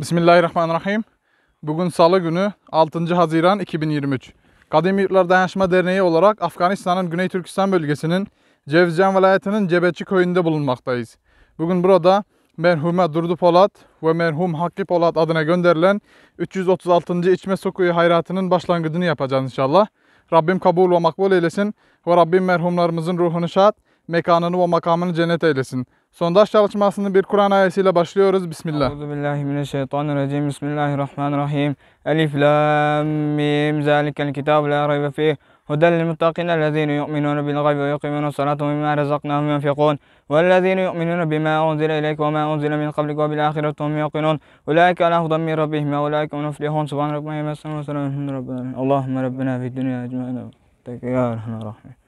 Bismillahirrahmanirrahim. Bugün salı günü 6. Haziran 2023. Kadim Yurtlar Dayanışma Derneği olarak Afganistan'ın Güney Türkistan bölgesinin Cevizcan vilayetinin Cebeci köyünde bulunmaktayız. Bugün burada merhume Durdu Polat ve merhum Hakkı Polat adına gönderilen 336. İçme Sokuyu hayratının başlangıcını yapacağız inşallah. Rabbim kabul ve makbul eylesin ve Rabbim merhumlarımızın ruhunu şad, mekanını ve makamını cennet eylesin. Sondaj çalışmasını bir Kur'an ayetiyle başlıyoruz. Bismillah. Euzubillahimineşşeytanirracim. Bismillahirrahmanirrahim. Elif lam mim zalikel kitab la raybe fih. هدى للمتقين الذين يؤمنون بالغيب ويقيمون الصلاة ومما رزقناهم ينفقون والذين يؤمنون بما أنزل إليك وما أنزل من قبلك وبالآخرة هم يوقنون أولئك على هدى من ربهم وأولئك هم المفلحون سبحان ربنا وسلام اللهم ربنا في الدنيا أجمعين يا رحمن الرحيم